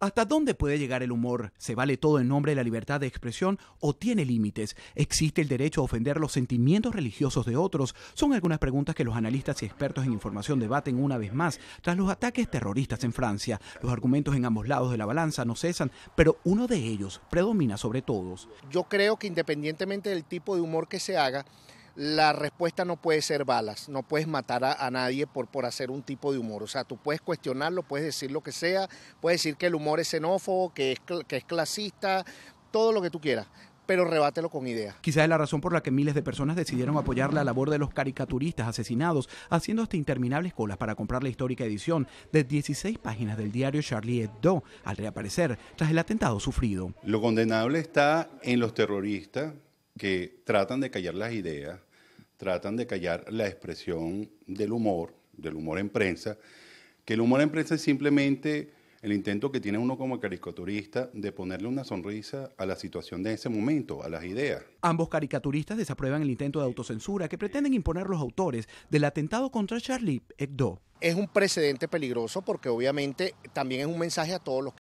¿Hasta dónde puede llegar el humor? ¿Se vale todo en nombre de la libertad de expresión o tiene límites? ¿Existe el derecho a ofender los sentimientos religiosos de otros? Son algunas preguntas que los analistas y expertos en información debaten una vez más tras los ataques terroristas en Francia. Los argumentos en ambos lados de la balanza no cesan, pero uno de ellos predomina sobre todos. Yo creo que independientemente del tipo de humor que se haga, la respuesta no puede ser balas, no puedes matar a, nadie por, por hacer un tipo de humor. O sea, tú puedes cuestionarlo, puedes decir lo que sea, puedes decir que el humor es xenófobo, que es, que es clasista, todo lo que tú quieras pero rebátelo con ideas. Quizás es la razón por la que miles de personas decidieron apoyar la labor de los caricaturistas asesinados, haciendo hasta interminables colas para comprar la histórica edición de 16 páginas del diario Charlie Hebdo, al reaparecer tras el atentado sufrido. Lo condenable está en los terroristas que tratan de callar las ideas, tratan de callar la expresión del humor, del humor en prensa, que el humor en prensa es simplemente el intento que tiene uno como caricaturista de ponerle una sonrisa a la situación de ese momento, a las ideas. Ambos caricaturistas desaprueban el intento de autocensura que pretenden imponer los autores del atentado contra Charlie Hebdo. Es un precedente peligroso porque obviamente también es un mensaje a todos los